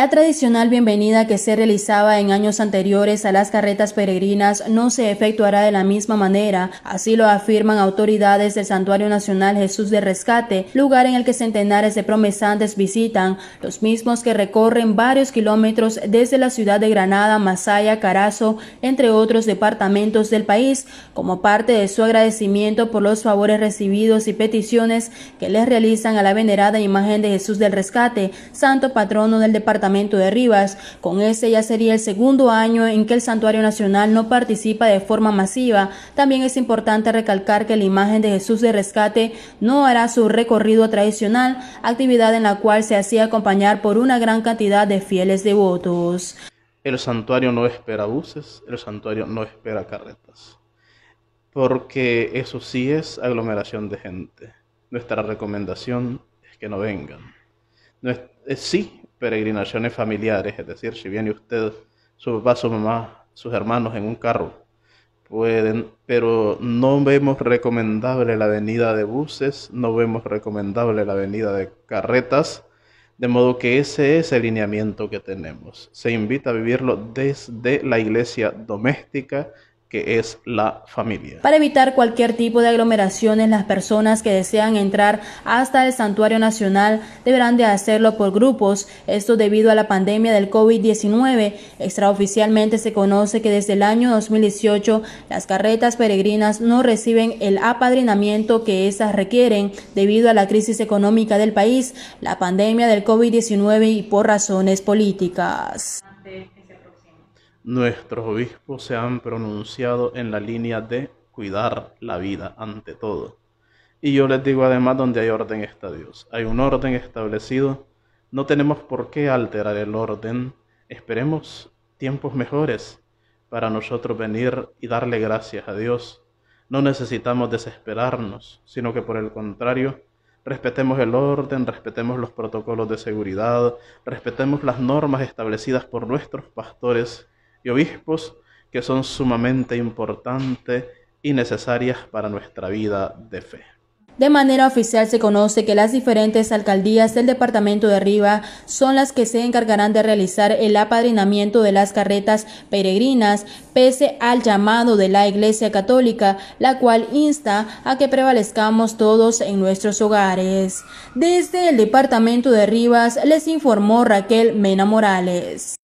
La tradicional bienvenida que se realizaba en años anteriores a las carretas peregrinas no se efectuará de la misma manera, así lo afirman autoridades del Santuario Nacional Jesús del Rescate, lugar en el que centenares de promesantes visitan, los mismos que recorren varios kilómetros desde la ciudad de Granada, Masaya, Carazo, entre otros departamentos del país, como parte de su agradecimiento por los favores recibidos y peticiones que les realizan a la venerada imagen de Jesús del Rescate, santo patrono del departamento de Rivas. Con este ya sería el segundo año en que el Santuario Nacional no participa de forma masiva. También es importante recalcar que la imagen de Jesús de Rescate no hará su recorrido tradicional, actividad en la cual se hacía acompañar por una gran cantidad de fieles devotos. El santuario no espera buses, el santuario no espera carretas, porque eso sí es aglomeración de gente. Nuestra recomendación es que no vengan. No eh, sí, peregrinaciones familiares, es decir, si viene usted, su papá, su mamá, sus hermanos en un carro, pueden, pero no vemos recomendable la venida de buses, no vemos recomendable la venida de carretas, de modo que ese es el lineamiento que tenemos. Se invita a vivirlo desde la iglesia doméstica que es la familia. Para evitar cualquier tipo de aglomeraciones, las personas que desean entrar hasta el Santuario Nacional deberán de hacerlo por grupos, esto debido a la pandemia del COVID-19. Extraoficialmente se conoce que desde el año 2018 las carretas peregrinas no reciben el apadrinamiento que esas requieren debido a la crisis económica del país, la pandemia del COVID-19 y por razones políticas. Nuestros obispos se han pronunciado en la línea de cuidar la vida ante todo. Y yo les digo además donde hay orden está Dios. Hay un orden establecido. No tenemos por qué alterar el orden. Esperemos tiempos mejores para nosotros venir y darle gracias a Dios. No necesitamos desesperarnos, sino que por el contrario, respetemos el orden, respetemos los protocolos de seguridad, respetemos las normas establecidas por nuestros pastores y obispos que son sumamente importantes y necesarias para nuestra vida de fe. De manera oficial se conoce que las diferentes alcaldías del departamento de Rivas son las que se encargarán de realizar el apadrinamiento de las carretas peregrinas, pese al llamado de la Iglesia Católica, la cual insta a que prevalezcamos todos en nuestros hogares. Desde el departamento de Rivas les informó Raquel Mena Morales.